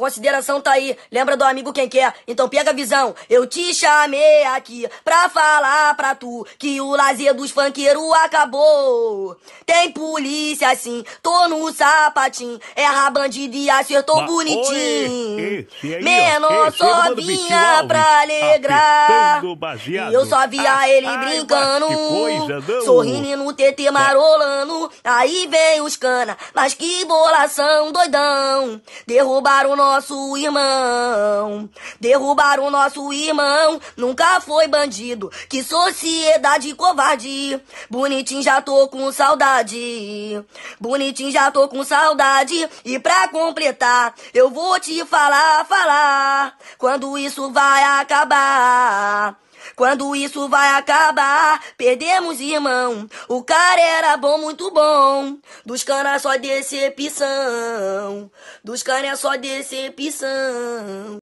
Consideração tá aí, lembra do amigo quem quer, então pega a visão. Eu te chamei aqui pra falar pra tu que o lazer dos funkeiros acabou. Tem polícia assim, tô no sapatinho, erra é bandido e acertou Mas, bonitinho. Oi, aí, Menor só vinha pra alegrar. Ah, o baseado. E eu só via ah, ele brincando, coisa, sorrindo no TT marolando. Aí vem os cana, mas que bolação doidão. Derrubaram o nosso irmão, derrubaram o nosso irmão. Nunca foi bandido, que sociedade covarde. Bonitinho já tô com saudade, bonitinho já tô com saudade. E pra completar, eu vou te falar, falar, quando isso vai acabar. Quando isso vai acabar, perdemos irmão. O cara era bom, muito bom. Dos caras só decepção. Dos caras só decepção.